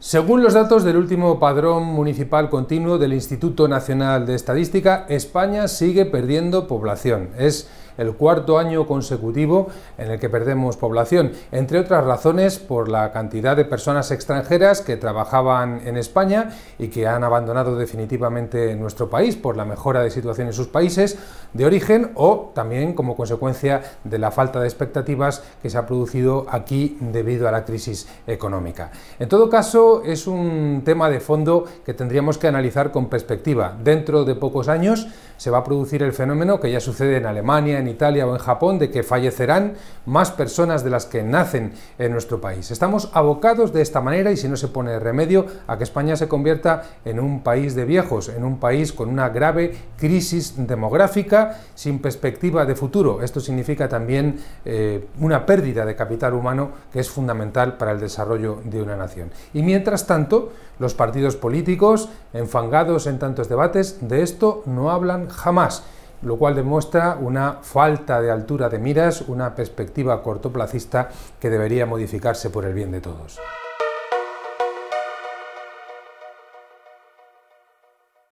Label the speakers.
Speaker 1: Según los datos del último padrón municipal continuo del Instituto Nacional de Estadística, España sigue perdiendo población. Es el cuarto año consecutivo en el que perdemos población, entre otras razones por la cantidad de personas extranjeras que trabajaban en España y que han abandonado definitivamente nuestro país por la mejora de situación en sus países de origen o también como consecuencia de la falta de expectativas que se ha producido aquí debido a la crisis económica. En todo caso, es un tema de fondo que tendríamos que analizar con perspectiva. Dentro de pocos años se va a producir el fenómeno que ya sucede en Alemania, en Italia o en Japón de que fallecerán más personas de las que nacen en nuestro país. Estamos abocados de esta manera y si no se pone remedio a que España se convierta en un país de viejos, en un país con una grave crisis demográfica sin perspectiva de futuro. Esto significa también eh, una pérdida de capital humano que es fundamental para el desarrollo de una nación. Y mientras tanto, los partidos políticos, enfangados en tantos debates, de esto no hablan jamás lo cual demuestra una falta de altura de miras, una perspectiva cortoplacista que debería modificarse por el bien de todos.